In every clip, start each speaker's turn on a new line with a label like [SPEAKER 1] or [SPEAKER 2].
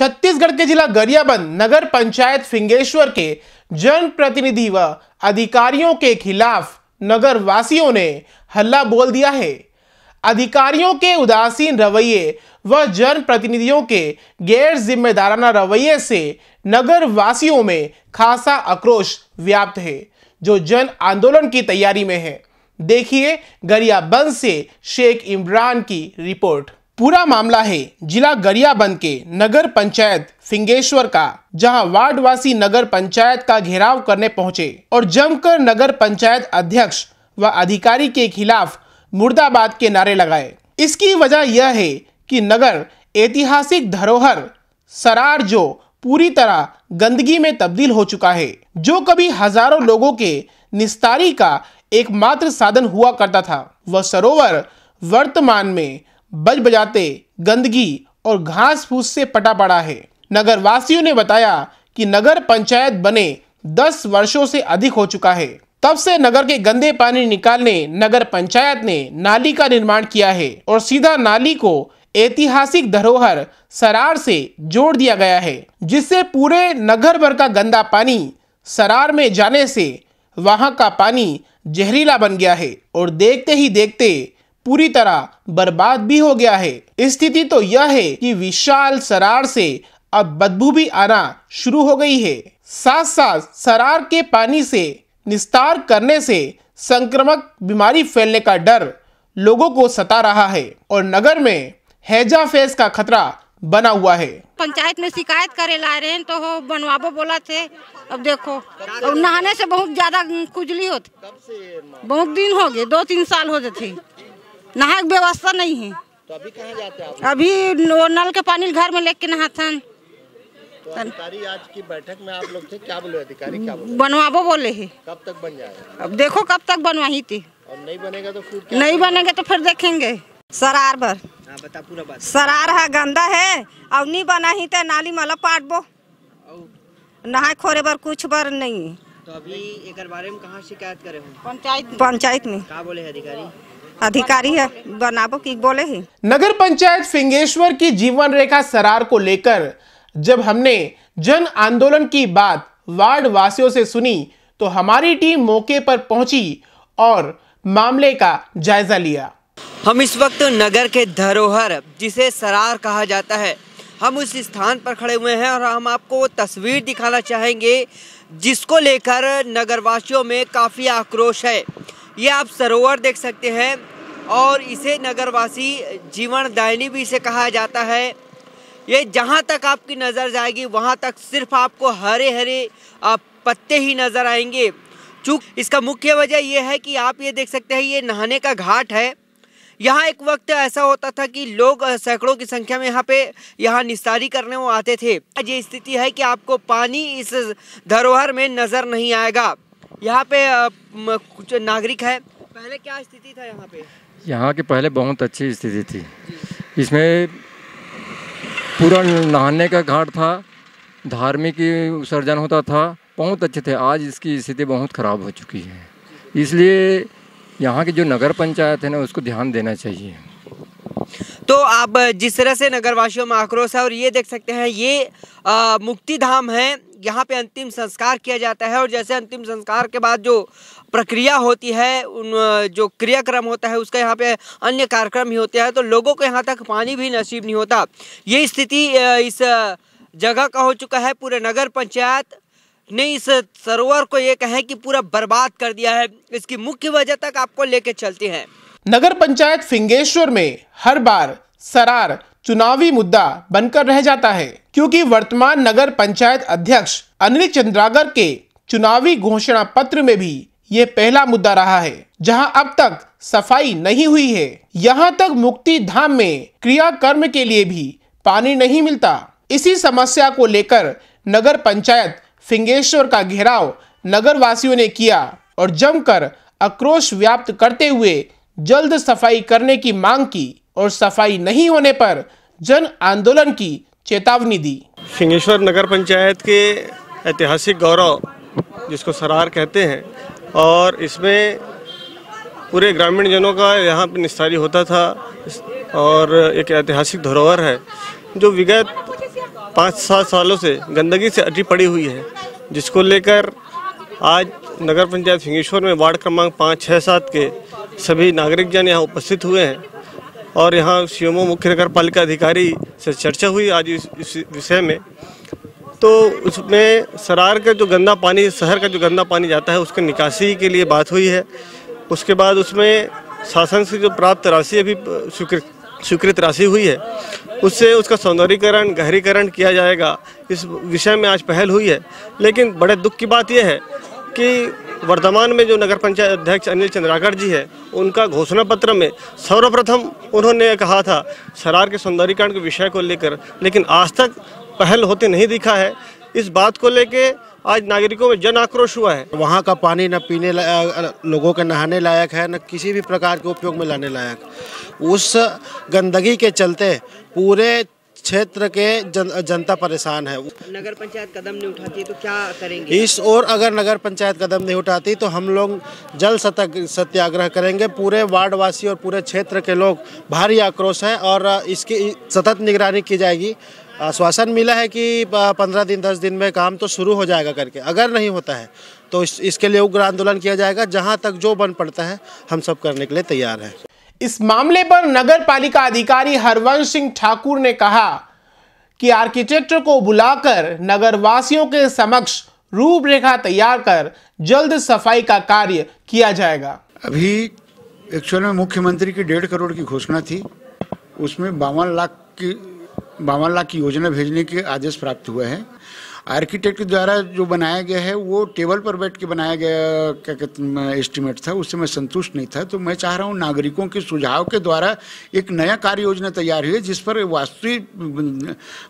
[SPEAKER 1] छत्तीसगढ़ के जिला गरियाबंद नगर पंचायत फिंगेश्वर के जनप्रतिनिधि व अधिकारियों के खिलाफ नगर वासियों ने हल्ला बोल दिया है अधिकारियों के उदासीन रवैये व जनप्रतिनिधियों के गैर जिम्मेदाराना रवैये से नगर वासियों में खासा आक्रोश व्याप्त है जो जन आंदोलन की तैयारी में है देखिए गरियाबंद से शेख इमरान की रिपोर्ट पूरा मामला है जिला गरियाबंद के नगर पंचायत फिंगेश्वर का जहां वार्डवासी नगर पंचायत का घेराव करने पहुंचे और जमकर नगर पंचायत अध्यक्ष व अधिकारी के खिलाफ मुर्दाबाद के नारे लगाए इसकी वजह यह है कि नगर ऐतिहासिक धरोहर सरार जो पूरी तरह गंदगी में तब्दील हो चुका है जो कभी हजारों लोगों के निस्तारी का एकमात्र साधन हुआ करता था वह सरोवर वर्तमान में बज बजाते गंदगी और घास फूस से पटा पड़ा है नगर वासियों ने बताया कि नगर पंचायत बने दस वर्षों से अधिक हो चुका है तब से नगर के गंदे पानी निकालने नगर पंचायत ने नाली का निर्माण किया है और सीधा नाली को ऐतिहासिक धरोहर सरार से जोड़ दिया गया है जिससे पूरे नगर भर का गंदा पानी सरार में जाने से वहां का पानी जहरीला बन गया है और देखते ही देखते पूरी तरह बर्बाद भी हो गया है स्थिति तो यह है कि विशाल सरार से अब बदबू भी आना शुरू हो गई है साथ साथ सरार के पानी से निस्तार करने से संक्रमक बीमारी फैलने का डर लोगों को सता रहा है और नगर में हैजा फेस का खतरा बना हुआ है
[SPEAKER 2] पंचायत में शिकायत करे ला रहे हैं तो हो बनवाबो बोला थे अब देखो नहाने से बहुत ज्यादा खुजली होती बहुत दिन हो गए दो तीन साल हो जाते नहाक व्यवस्था नहीं है तो अभी कहां जाते हैं अभी नल के पानी घर में लेके नहाथन तो अधिकारी आज की बैठक में आप लोग थे क्या बोले अधिकारी क्या बोले बनवाबो बोले है कब तक बन जाएगा अब देखो कब तक बनवाही थी और नहीं बनेगा तो फिर नहीं बनेगा तो फिर देखेंगे सरार भर हाँ, बता पूरा बात सरार है गंदा है अब नहीं बना ही तो नाली मला पाटबो नहा खोरे बर कुछ बर नहीं
[SPEAKER 3] तो अभी एक बारे में कहाँ शिकायत करे पंचायत पंचायत में क्या बोले अधिकारी
[SPEAKER 2] अधिकारी है बनाबो की बोले ही नगर
[SPEAKER 1] पंचायत फिंगेश्वर की जीवन रेखा सरार को लेकर जब हमने जन आंदोलन की बात वार्ड वासियों से सुनी तो हमारी टीम मौके पर पहुंची और मामले का जायजा लिया
[SPEAKER 3] हम इस वक्त नगर के धरोहर जिसे सरार कहा जाता है हम उस स्थान पर खड़े हुए हैं और हम आपको वो तस्वीर दिखाना चाहेंगे जिसको लेकर नगरवासियों में काफ़ी आक्रोश है ये आप सरोवर देख सकते हैं और इसे नगरवासी जीवन दायनी भी इसे कहा जाता है ये जहाँ तक आपकी नज़र जाएगी वहाँ तक सिर्फ आपको हरे हरे आप पत्ते ही नज़र आएंगे चूँक इसका मुख्य वजह यह है कि आप ये देख सकते हैं ये नहाने का घाट है यहाँ एक वक्त ऐसा होता था कि लोग सैकड़ों की संख्या में यहाँ पे यहाँ निस्तारी करने वो आते थे आज ये स्थिति है कि आपको पानी इस धरोहर में नज़र नहीं आएगा यहाँ पे कुछ नागरिक है पहले क्या स्थिति था यहाँ पे
[SPEAKER 2] यहाँ की पहले बहुत अच्छी स्थिति थी इसमें पूरा नहाने का घाट था धार्मिक उत्सर्जन होता था बहुत अच्छे थे आज इसकी स्थिति बहुत ख़राब हो चुकी है इसलिए यहाँ की जो नगर पंचायत है ना उसको ध्यान देना चाहिए
[SPEAKER 3] तो आप जिस तरह से नगरवासियों में आक्रोश है और ये देख सकते हैं ये मुक्ति धाम है यहाँ पे अंतिम संस्कार किया जाता है और जैसे अंतिम संस्कार के बाद जो प्रक्रिया होती है उन जो क्रियाक्रम होता है उसका यहाँ पे अन्य कार्यक्रम भी होते हैं तो लोगों को यहाँ तक पानी भी नसीब नहीं होता ये स्थिति इस जगह का हो चुका है पूरे नगर पंचायत ने इस सरोवर को ये कहें कि पूरा बर्बाद कर दिया है इसकी मुख्य वजह तक आपको लेके चलते हैं
[SPEAKER 1] नगर पंचायत फिंगेश्वर में हर बार सरार चुनावी मुद्दा बनकर रह जाता है क्योंकि वर्तमान नगर पंचायत अध्यक्ष अनिल चंद्रागर के चुनावी घोषणा पत्र में भी ये पहला मुद्दा रहा है जहां अब तक सफाई नहीं हुई है यहां तक मुक्ति धाम में क्रियाकर्म के लिए भी पानी नहीं मिलता इसी समस्या को लेकर नगर पंचायत फिंगेश्वर का घेराव नगर वासियों ने किया और जमकर आक्रोश व्याप्त करते हुए जल्द सफाई करने की मांग की और सफाई नहीं होने पर जन आंदोलन की चेतावनी दी
[SPEAKER 2] सिंहेश्वर नगर पंचायत के ऐतिहासिक गौरव जिसको सरार कहते हैं और इसमें पूरे ग्रामीण जनों का यहाँ पर निस्तारी होता था और एक ऐतिहासिक धरोहर है जो विगत पाँच सात सालों से गंदगी से अटी पड़ी हुई है जिसको लेकर आज नगर पंचायत सिंगेश्वर में वार्ड क्रमांक पाँच छः सात के सभी नागरिक जन यहाँ उपस्थित हुए हैं और यहाँ श्योमो मुख्य नगर पालिका अधिकारी से चर्चा हुई आज इस विषय में तो उसमें सरार का जो गंदा पानी शहर का जो गंदा पानी जाता है उसके निकासी के लिए बात हुई है उसके बाद उसमें शासन से जो प्राप्त राशि अभी स्वीकृत स्वीकृत राशि हुई है उससे उसका सौंदर्यीकरण गहरीकरण किया जाएगा इस विषय में आज पहल हुई है लेकिन बड़े दुख की बात यह है कि वर्तमान में जो नगर पंचायत अध्यक्ष अनिल चंद्राकर जी है उनका घोषणा पत्र में सर्वप्रथम उन्होंने कहा था शरार के सौंदर्यीकरण के विषय को लेकर लेकिन आज तक पहल होते नहीं दिखा है इस बात को लेके आज नागरिकों में जन आक्रोश हुआ है वहाँ का पानी न पीने लोगों के नहाने लायक है न किसी भी प्रकार के उपयोग में लाने लायक उस गंदगी के चलते पूरे क्षेत्र के जन, जनता परेशान है
[SPEAKER 3] नगर पंचायत कदम नहीं उठाती तो क्या करेंगे इस और अगर
[SPEAKER 2] नगर पंचायत कदम नहीं उठाती तो हम लोग जल सत्याग्रह करेंगे पूरे वार्डवासी और पूरे क्षेत्र के लोग भारी आक्रोश हैं और इसकी सतत निगरानी की जाएगी आश्वासन मिला है कि पंद्रह दिन दस दिन में काम तो शुरू हो जाएगा करके अगर नहीं होता है तो इस, इसके लिए उग्र आंदोलन किया जाएगा जहाँ तक जो बन पड़ता है हम सब करने के लिए तैयार हैं
[SPEAKER 1] इस मामले पर नगर पालिका अधिकारी हरवंश सिंह ठाकुर ने कहा कि आर्किटेक्ट को बुलाकर नगरवासियों के समक्ष रूपरेखा तैयार कर जल्द सफाई का कार्य किया जाएगा अभी एक्चुअल में मुख्यमंत्री की डेढ़ करोड़ की घोषणा थी उसमें बावन लाख की बावन लाख की योजना भेजने के आदेश प्राप्त हुए हैं आर्किटेक्ट द्वारा जो बनाया गया है वो टेबल पर बैठ के बनाया गया क्या कहते एस्टिमेट था उससे मैं संतुष्ट नहीं था तो मैं चाह रहा हूँ नागरिकों के सुझाव के द्वारा एक नया कार्य योजना तैयार हुई जिस पर वास्तविक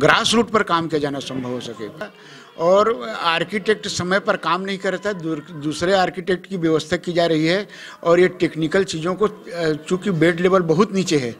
[SPEAKER 1] ग्रास रूट पर काम किया जाना संभव हो सके और आर्किटेक्ट समय पर काम नहीं करता दूसरे आर्किटेक्ट की व्यवस्था की जा रही है और ये टेक्निकल चीज़ों को चूँकि बेड लेवल बहुत नीचे है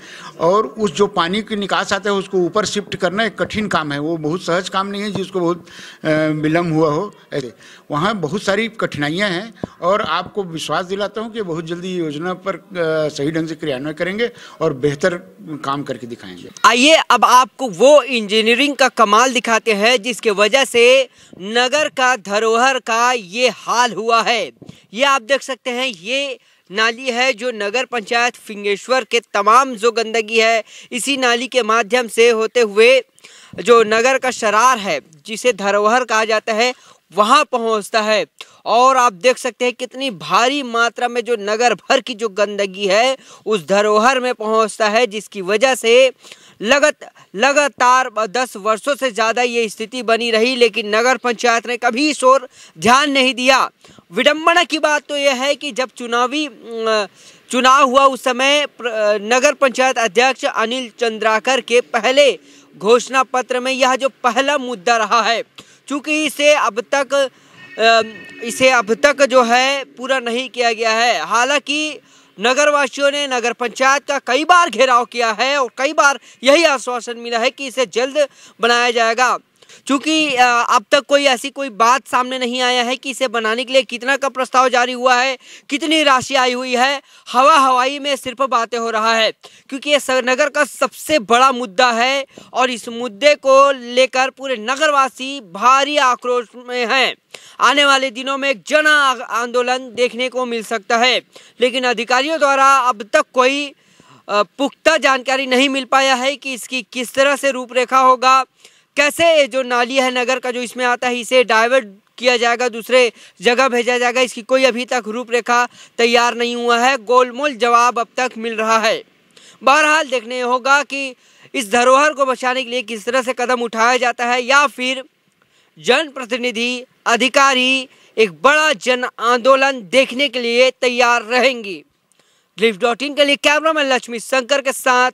[SPEAKER 1] और उस जो पानी की निकास आता है उसको ऊपर शिफ्ट करना एक कठिन काम है वो बहुत सहज काम नहीं है जिसको बहुत विलम्ब हुआ हो ऐसे वहाँ बहुत सारी कठिनाइयाँ हैं और आपको विश्वास दिलाता हूँ कि बहुत जल्दी योजना पर सही ढंग से क्रियान्वयन करेंगे और बेहतर काम करके दिखाएंगे
[SPEAKER 3] आइए अब आपको वो इंजीनियरिंग का कमाल दिखाते हैं जिसके वजह से नगर का धरोहर का ये हाल हुआ है ये आप देख सकते हैं ये नाली है जो नगर पंचायत फिंगेश्वर के तमाम जो गंदगी है इसी नाली के माध्यम से होते हुए जो नगर का शरार है जिसे धरोहर कहा जाता है वहाँ पहुँचता है और आप देख सकते हैं कितनी भारी मात्रा में जो नगर भर की जो गंदगी है उस धरोहर में पहुँचता है जिसकी वजह से लगत लगातार दस वर्षों से ज़्यादा ये स्थिति बनी रही लेकिन नगर पंचायत ने कभी इस ओर ध्यान नहीं दिया विडम्बना की बात तो यह है कि जब चुनावी चुनाव हुआ उस समय नगर पंचायत अध्यक्ष अनिल चंद्राकर के पहले घोषणा पत्र में यह जो पहला मुद्दा रहा है चूँकि इसे अब तक इसे अब तक जो है पूरा नहीं किया गया है हालांकि नगरवासियों ने नगर पंचायत का कई बार घेराव किया है और कई बार यही आश्वासन मिला है कि इसे जल्द बनाया जाएगा चूँकि अब तक कोई ऐसी कोई बात सामने नहीं आया है कि इसे बनाने के लिए कितना का प्रस्ताव जारी हुआ है कितनी राशि आई हुई है हवा हवाई में सिर्फ बातें हो रहा है क्योंकि ये नगर का सबसे बड़ा मुद्दा है और इस मुद्दे को लेकर पूरे नगरवासी भारी आक्रोश में हैं आने वाले दिनों में एक जन आंदोलन देखने को मिल सकता है लेकिन अधिकारियों द्वारा अब तक कोई पुख्ता जानकारी नहीं मिल पाया है कि इसकी किस तरह से रूपरेखा होगा कैसे जो नाली है नगर का जो इसमें आता है इसे डाइवर्ट किया जाएगा दूसरे जगह भेजा जाएगा इसकी कोई अभी तक रूपरेखा तैयार नहीं हुआ है गोलमोल जवाब अब तक मिल रहा है बहरहाल देखने होगा कि इस धरोहर को बचाने के लिए किस तरह से कदम उठाया जाता है या फिर जनप्रतिनिधि अधिकारी एक बड़ा जन आंदोलन देखने के लिए तैयार रहेंगी लिफ्ट डॉट इन के लिए कैमरामैन लक्ष्मी शंकर के साथ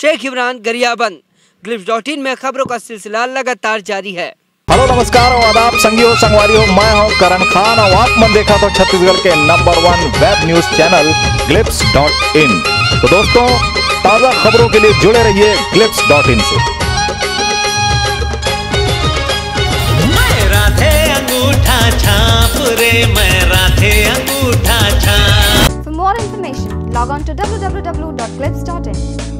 [SPEAKER 3] Sheikh Imran Gariaband glimpse dot in में खबरों का सिलसिला लगातार जारी है हेलो नमस्कार और आदाब
[SPEAKER 2] संगियों संगवारियों मैं हूँ करण खान और आप मन देखा तो छत्तीसगढ़ के number one web news channel glimpse dot in तो दोस्तों ताज़ा खबरों के लिए जुड़े रहिए
[SPEAKER 1] ग्लिप्स डॉट इन ऐसी
[SPEAKER 3] For more information, log on to www.clips.in.